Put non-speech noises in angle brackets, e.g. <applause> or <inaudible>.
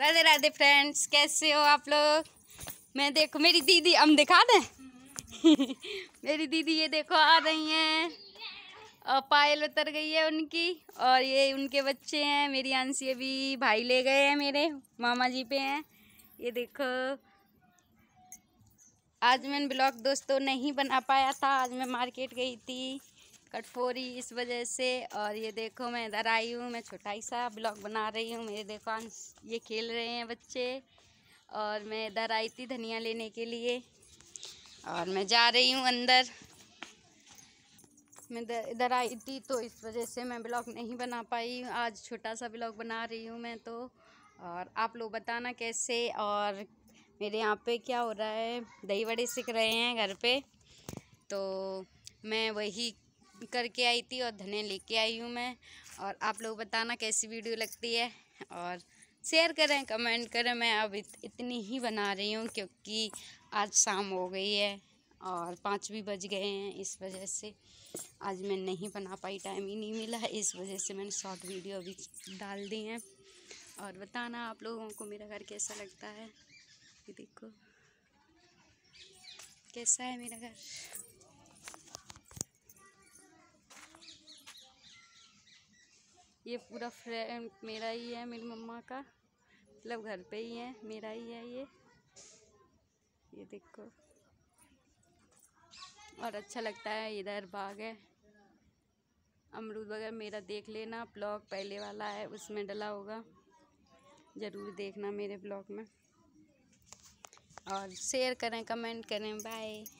Radhe Radhe friends कैसे हो आप लोग मैं देखो मेरी दीदी हम दिखा दें <laughs> मेरी दीदी ये देखो आ रही हैं और पायल उतर गई है उनकी और ये उनके बच्चे हैं मेरी आंसी अभी भाई ले गए हैं मेरे मामा जी पे हैं ये देखो आज मैंने ब्लॉग दोस्तों नहीं बना पाया था आज मैं मार्केट गई थी कटफोरी इस वजह से और ये देखो मैं इधर आई हूँ मैं छोटा ही सा ब्लॉग बना रही हूँ मेरे देखो ये खेल रहे हैं बच्चे और मैं इधर आई थी धनिया लेने के लिए और मैं जा रही हूँ अंदर मैं इधर आई थी तो इस वजह से मैं ब्लॉग नहीं बना पाई आज छोटा सा ब्लॉग बना रही हूँ मैं तो और आप लोग बताना कैसे और मेरे यहाँ पे क्या हो रहा है दही बड़े सीख रहे हैं घर पे तो मैं वही करके आई थी और धनिया लेके आई हूँ मैं और आप लोग बताना कैसी वीडियो लगती है और शेयर करें कमेंट करें मैं अब इत, इतनी ही बना रही हूँ क्योंकि आज शाम हो गई है और पाँच भी बज गए हैं इस वजह से आज मैं नहीं बना पाई टाइम ही नहीं मिला इस वजह से मैंने शॉर्ट वीडियो अभी डाल दी है और बताना आप लोगों को मेरा घर कैसा लगता है देखो कैसा है मेरा घर ये पूरा फ्रेंड मेरा ही है मेरी मम्मा का मतलब घर पे ही है मेरा ही है ये ये देखो और अच्छा लगता है इधर बाग है अमरूद वगैरह मेरा देख लेना ब्लॉग पहले वाला है उसमें डला होगा ज़रूर देखना मेरे ब्लॉग में और शेयर करें कमेंट करें बाय